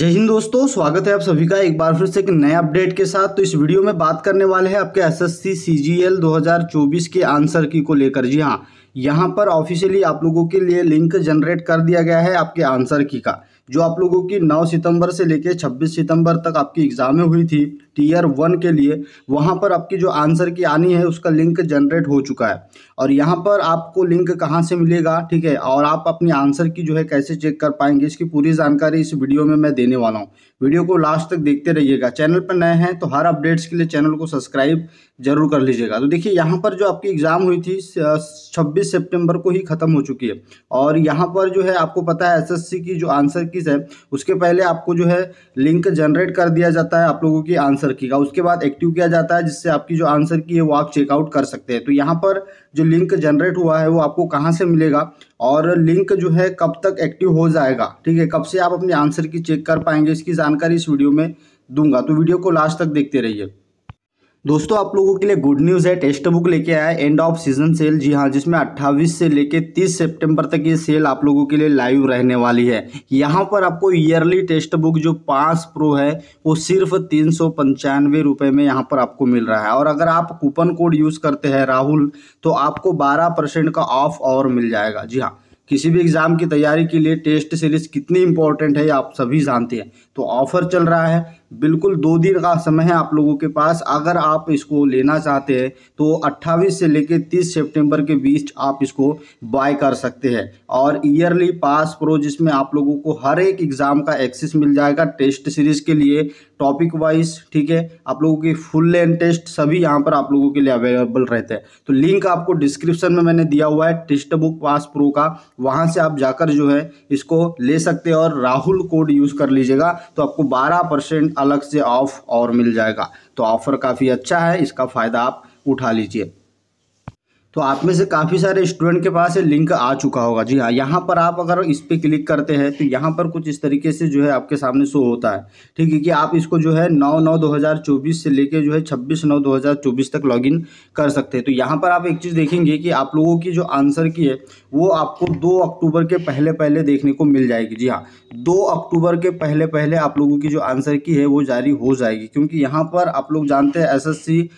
जय हिंद दोस्तों स्वागत है आप सभी का एक बार फिर से एक नए अपडेट के साथ तो इस वीडियो में बात करने वाले हैं आपके एसएससी सीजीएल 2024 के आंसर की को लेकर जी हाँ यहाँ पर ऑफिशियली आप लोगों के लिए लिंक जनरेट कर दिया गया है आपके आंसर की का जो आप लोगों की 9 सितंबर से लेकर 26 सितंबर तक आपकी एग्ज़ामें हुई थी टीयर वन के लिए वहाँ पर आपकी जो आंसर की आनी है उसका लिंक जनरेट हो चुका है और यहाँ पर आपको लिंक कहाँ से मिलेगा ठीक है और आप अपनी आंसर की जो है कैसे चेक कर पाएंगे इसकी पूरी जानकारी इस वीडियो में मैं देने वाला हूँ वीडियो को लास्ट तक देखते रहिएगा चैनल पर नए हैं तो हर अपडेट्स के लिए चैनल को सब्सक्राइब जरूर कर लीजिएगा तो देखिए यहाँ पर जो आपकी एग्ज़ाम हुई थी 26 सितंबर को ही ख़त्म हो चुकी है और यहाँ पर जो है आपको पता है एसएससी की जो आंसर कीज है उसके पहले आपको जो है लिंक जनरेट कर दिया जाता है आप लोगों की आंसर की का उसके बाद एक्टिव किया जाता है जिससे आपकी जो आंसर की है वो आप चेकआउट कर सकते हैं तो यहाँ पर जो लिंक जनरेट हुआ है वो आपको कहाँ से मिलेगा और लिंक जो है कब तक एक्टिव हो जाएगा ठीक है कब से आप अपने आंसर की चेक कर पाएंगे इसकी जानकारी इस वीडियो में दूंगा तो वीडियो को लास्ट तक देखते रहिए दोस्तों आप लोगों के लिए गुड न्यूज़ है टेस्ट बुक लेके आया एंड ऑफ सीजन सेल जी हाँ जिसमें 28 से लेके 30 सितंबर तक ये सेल आप लोगों के लिए लाइव रहने वाली है यहाँ पर आपको ईयरली टेस्ट बुक जो पास प्रो है वो सिर्फ तीन सौ पंचानवे रुपये में यहाँ पर आपको मिल रहा है और अगर आप कूपन कोड यूज़ करते हैं राहुल तो आपको बारह परसेंट का ऑफ और मिल जाएगा जी हाँ किसी भी एग्ज़ाम की तैयारी के लिए टेस्ट सीरीज कितनी इंपॉर्टेंट है आप सभी जानते हैं तो ऑफर चल रहा है बिल्कुल दो दिन का समय है आप लोगों के पास अगर आप इसको लेना चाहते हैं तो 28 से लेकर 30 सितंबर के बीच आप इसको बाय कर सकते हैं और ईयरली पास प्रो जिसमें आप लोगों को हर एक एग्ज़ाम का एक्सेस मिल जाएगा टेस्ट सीरीज़ के लिए टॉपिक वाइज ठीक है आप लोगों की फुल लेंथ टेस्ट सभी यहाँ पर आप लोगों के लिए अवेलेबल रहते हैं तो लिंक आपको डिस्क्रिप्शन में मैंने दिया हुआ है टेस्ट बुक पास प्रो का वहाँ से आप जाकर जो है इसको ले सकते हैं और राहुल कोड यूज़ कर लीजिएगा तो आपको बारह परसेंट अलग से ऑफ और मिल जाएगा तो ऑफ़र काफ़ी अच्छा है इसका फ़ायदा आप उठा लीजिए तो आप में से काफ़ी सारे स्टूडेंट के पास ये लिंक आ चुका होगा जी हाँ यहाँ पर आप अगर इस पर क्लिक करते हैं तो यहाँ पर कुछ इस तरीके से जो है आपके सामने शो होता है ठीक है कि आप इसको जो है नौ नौ दो हज़ार चौबीस से लेके जो है छब्बीस नौ दो हज़ार चौबीस तक लॉगिन कर सकते हैं तो यहाँ पर आप एक चीज़ देखेंगे कि आप लोगों की जो आंसर की है वो आपको दो अक्टूबर के पहले पहले देखने को मिल जाएगी जी हाँ दो अक्टूबर के पहले पहले आप लोगों की जो आंसर की है वो जारी हो जाएगी क्योंकि यहाँ पर आप लोग जानते हैं as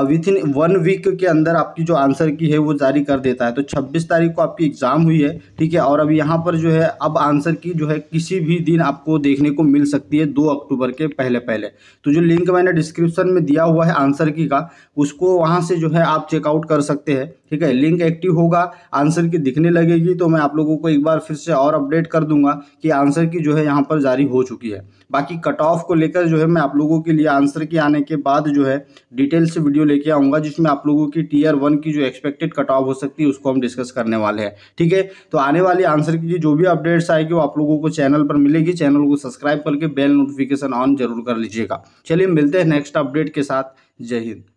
within one week के अंदर आपकी जो आंसर की है वो जारी कर देता है तो 26 तारीख को आपकी एग्ज़ाम हुई है ठीक है और अब यहाँ पर जो है अब आंसर की जो है किसी भी दिन आपको देखने को मिल सकती है दो अक्टूबर के पहले पहले तो जो लिंक मैंने डिस्क्रिप्शन में दिया हुआ है आंसर की का उसको वहाँ से जो है आप चेकआउट कर सकते हैं ठीक है लिंक एक्टिव होगा आंसर की दिखने लगेगी तो मैं आप लोगों को एक बार फिर से और अपडेट कर दूंगा कि आंसर की जो है यहाँ पर जारी हो चुकी है बाकी कट ऑफ को लेकर जो है मैं आप लोगों के लिए आंसर की आने के बाद जो है डिटेल्स वीडियो वीडियो लेके आऊँगा जिसमें आप लोगों की टीयर वन की जो एक्सपेक्टेड कट ऑफ हो सकती है उसको हम डिस्कस करने वाले हैं ठीक है तो आने वाली आंसर की जो भी अपडेट्स आएगी वो आप लोगों को चैनल पर मिलेगी चैनल को सब्सक्राइब करके बेल नोटिफिकेशन ऑन जरूर कर लीजिएगा चलिए मिलते हैं नेक्स्ट अपडेट के साथ जय हिंद